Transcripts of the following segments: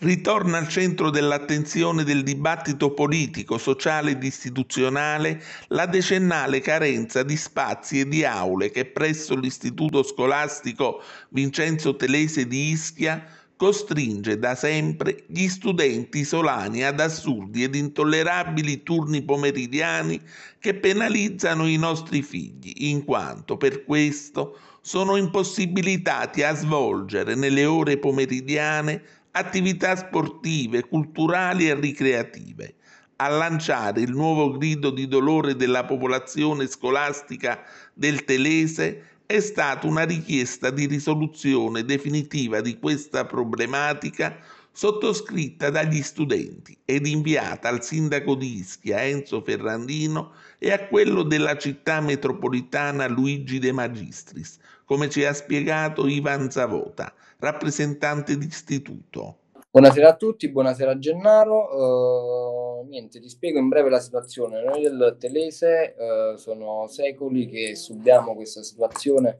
ritorna al centro dell'attenzione del dibattito politico, sociale ed istituzionale la decennale carenza di spazi e di aule che presso l'Istituto scolastico Vincenzo Telese di Ischia costringe da sempre gli studenti solani ad assurdi ed intollerabili turni pomeridiani che penalizzano i nostri figli, in quanto per questo sono impossibilitati a svolgere nelle ore pomeridiane attività sportive, culturali e ricreative, a lanciare il nuovo grido di dolore della popolazione scolastica del Telese è stata una richiesta di risoluzione definitiva di questa problematica sottoscritta dagli studenti ed inviata al sindaco di Ischia Enzo Ferrandino e a quello della città metropolitana Luigi De Magistris, come ci ha spiegato Ivan Zavota, rappresentante d'istituto. Buonasera a tutti, buonasera Gennaro. Uh, niente, ti spiego in breve la situazione. Noi del Telese uh, sono secoli che subiamo questa situazione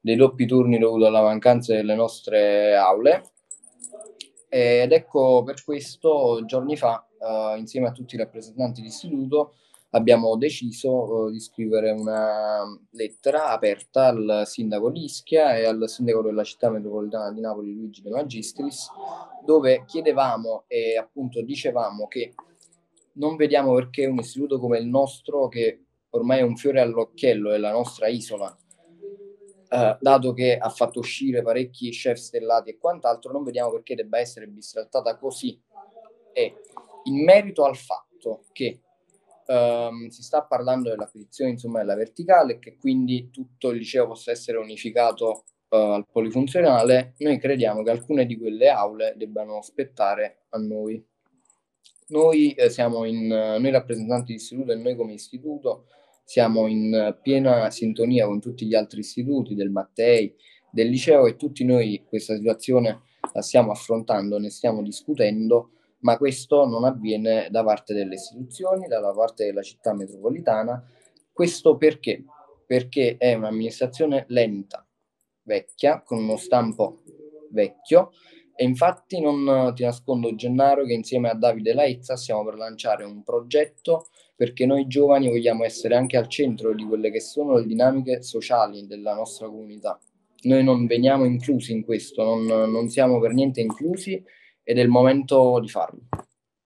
dei doppi turni dovuto alla mancanza delle nostre aule ed ecco per questo giorni fa, eh, insieme a tutti i rappresentanti dell'istituto, abbiamo deciso eh, di scrivere una lettera aperta al sindaco di Ischia e al sindaco della città metropolitana di Napoli, Luigi De Magistris, dove chiedevamo e appunto dicevamo che non vediamo perché un istituto come il nostro, che ormai è un fiore all'occhiello della nostra isola, eh, dato che ha fatto uscire parecchi chef stellati e quant'altro, non vediamo perché debba essere bistrattata così. E in merito al fatto che ehm, si sta parlando dell'acquisizione insomma, della verticale e che quindi tutto il liceo possa essere unificato eh, al polifunzionale, noi crediamo che alcune di quelle aule debbano aspettare a noi. Noi eh, siamo in, eh, noi rappresentanti di istituto e noi come istituto siamo in piena sintonia con tutti gli altri istituti del Mattei, del liceo e tutti noi questa situazione la stiamo affrontando, ne stiamo discutendo, ma questo non avviene da parte delle istituzioni, dalla parte della città metropolitana. Questo perché? Perché è un'amministrazione lenta, vecchia, con uno stampo vecchio e infatti non ti nascondo, Gennaro, che insieme a Davide Laizza stiamo per lanciare un progetto perché noi giovani vogliamo essere anche al centro di quelle che sono le dinamiche sociali della nostra comunità. Noi non veniamo inclusi in questo, non, non siamo per niente inclusi ed è il momento di farlo.